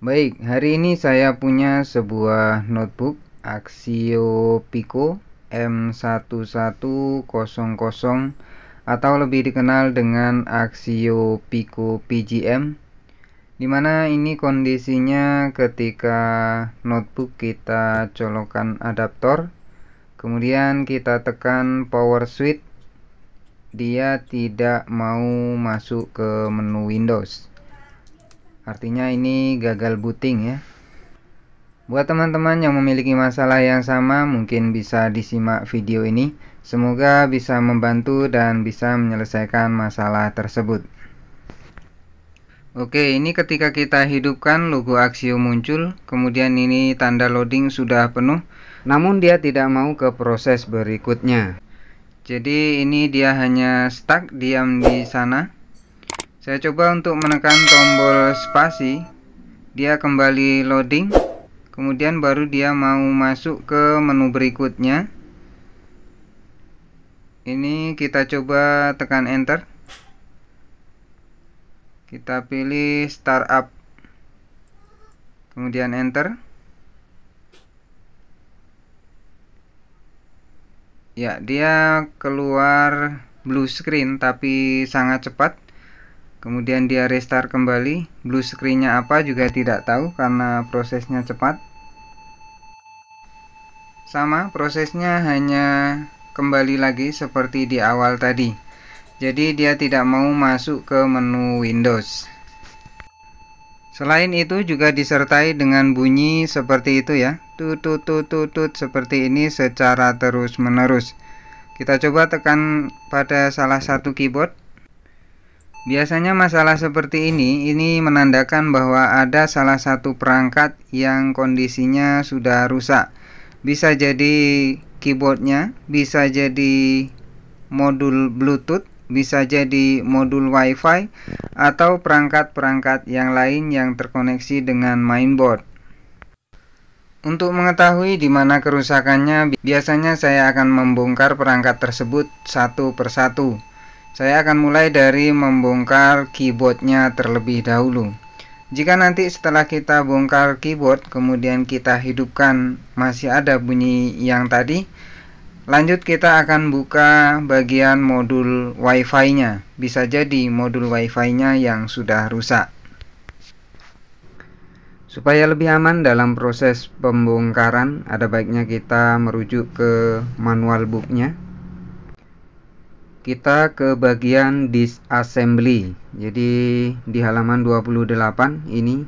Baik, hari ini saya punya sebuah notebook Axio Pico M1100 atau lebih dikenal dengan Axio Pico PGM dimana ini kondisinya ketika notebook kita colokan adaptor kemudian kita tekan power switch dia tidak mau masuk ke menu Windows Artinya ini gagal booting ya. Buat teman-teman yang memiliki masalah yang sama, mungkin bisa disimak video ini. Semoga bisa membantu dan bisa menyelesaikan masalah tersebut. Oke, ini ketika kita hidupkan logo Axio muncul, kemudian ini tanda loading sudah penuh, namun dia tidak mau ke proses berikutnya. Jadi ini dia hanya stuck diam di sana. Saya coba untuk menekan tombol spasi, dia kembali loading, kemudian baru dia mau masuk ke menu berikutnya. Ini kita coba tekan enter. Kita pilih startup. Kemudian enter. Ya, dia keluar blue screen tapi sangat cepat kemudian dia restart kembali blue screennya apa juga tidak tahu karena prosesnya cepat sama prosesnya hanya kembali lagi seperti di awal tadi jadi dia tidak mau masuk ke menu Windows selain itu juga disertai dengan bunyi seperti itu ya tut tut tut tut seperti ini secara terus menerus kita coba tekan pada salah satu keyboard Biasanya masalah seperti ini ini menandakan bahwa ada salah satu perangkat yang kondisinya sudah rusak. Bisa jadi keyboardnya, bisa jadi modul Bluetooth, bisa jadi modul WiFi, atau perangkat-perangkat yang lain yang terkoneksi dengan mainboard. Untuk mengetahui di mana kerusakannya, biasanya saya akan membongkar perangkat tersebut satu persatu. Saya akan mulai dari membongkar keyboardnya terlebih dahulu. Jika nanti setelah kita bongkar keyboard, kemudian kita hidupkan masih ada bunyi yang tadi, lanjut kita akan buka bagian modul WiFi-nya. Bisa jadi modul WiFi-nya yang sudah rusak. Supaya lebih aman dalam proses pembongkaran, ada baiknya kita merujuk ke manual booknya kita ke bagian disassembly. Jadi di halaman 28 ini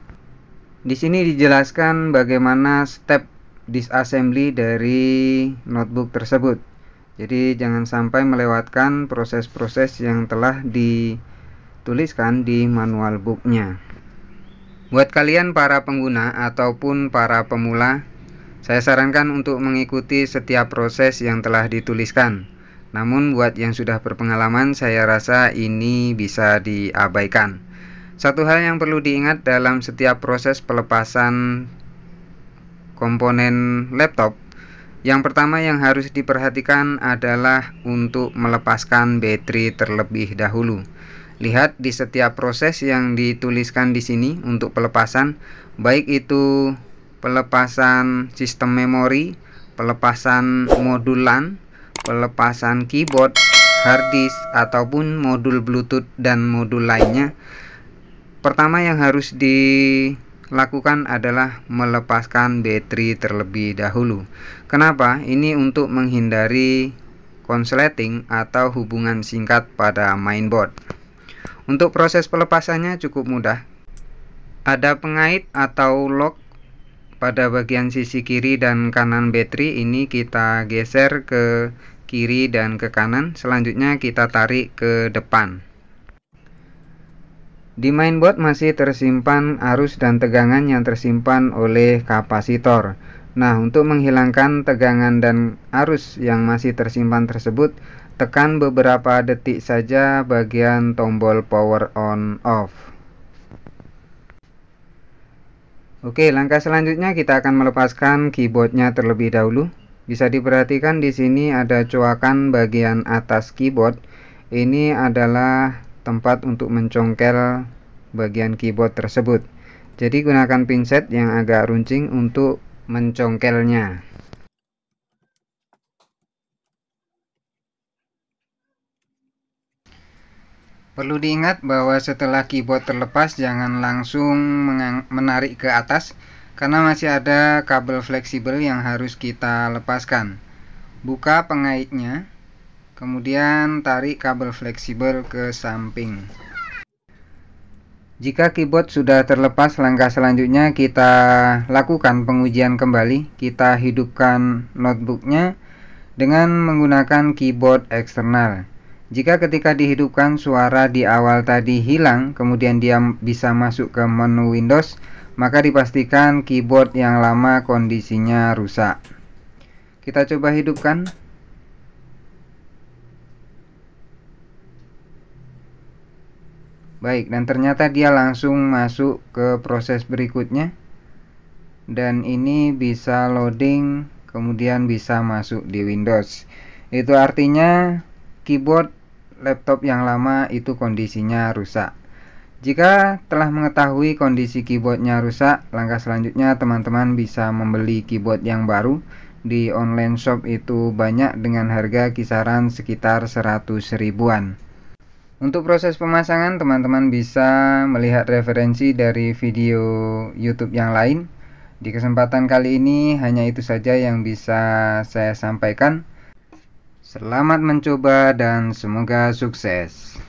di sini dijelaskan bagaimana step disassembly dari notebook tersebut. Jadi jangan sampai melewatkan proses-proses yang telah dituliskan di manual booknya. Buat kalian para pengguna ataupun para pemula, saya sarankan untuk mengikuti setiap proses yang telah dituliskan namun buat yang sudah berpengalaman saya rasa ini bisa diabaikan. Satu hal yang perlu diingat dalam setiap proses pelepasan komponen laptop yang pertama yang harus diperhatikan adalah untuk melepaskan baterai terlebih dahulu. Lihat di setiap proses yang dituliskan di sini untuk pelepasan, baik itu pelepasan sistem memori, pelepasan modulan pelepasan keyboard, harddisk, ataupun modul Bluetooth dan modul lainnya. Pertama yang harus dilakukan adalah melepaskan baterai terlebih dahulu. Kenapa? Ini untuk menghindari konsleting atau hubungan singkat pada mainboard. Untuk proses pelepasannya cukup mudah. Ada pengait atau lock pada bagian sisi kiri dan kanan baterai ini kita geser ke kiri dan ke kanan selanjutnya kita tarik ke depan di mainboard masih tersimpan arus dan tegangan yang tersimpan oleh kapasitor nah untuk menghilangkan tegangan dan arus yang masih tersimpan tersebut tekan beberapa detik saja bagian tombol power on off Oke, langkah selanjutnya kita akan melepaskan keyboardnya terlebih dahulu. Bisa diperhatikan di sini ada coakan bagian atas keyboard. Ini adalah tempat untuk mencongkel bagian keyboard tersebut. Jadi gunakan pinset yang agak runcing untuk mencongkelnya. Perlu diingat bahwa setelah keyboard terlepas jangan langsung menarik ke atas karena masih ada kabel fleksibel yang harus kita lepaskan buka pengaitnya kemudian tarik kabel fleksibel ke samping jika keyboard sudah terlepas langkah selanjutnya kita lakukan pengujian kembali kita hidupkan notebooknya dengan menggunakan keyboard eksternal jika ketika dihidupkan suara di awal tadi hilang kemudian dia bisa masuk ke menu Windows maka dipastikan keyboard yang lama kondisinya rusak. Kita coba hidupkan. Baik, dan ternyata dia langsung masuk ke proses berikutnya. Dan ini bisa loading, kemudian bisa masuk di Windows. Itu artinya keyboard laptop yang lama itu kondisinya rusak. Jika telah mengetahui kondisi keyboardnya rusak, langkah selanjutnya teman-teman bisa membeli keyboard yang baru di online shop itu banyak dengan harga kisaran sekitar 100 ribuan. Untuk proses pemasangan teman-teman bisa melihat referensi dari video YouTube yang lain. Di kesempatan kali ini hanya itu saja yang bisa saya sampaikan. Selamat mencoba dan semoga sukses.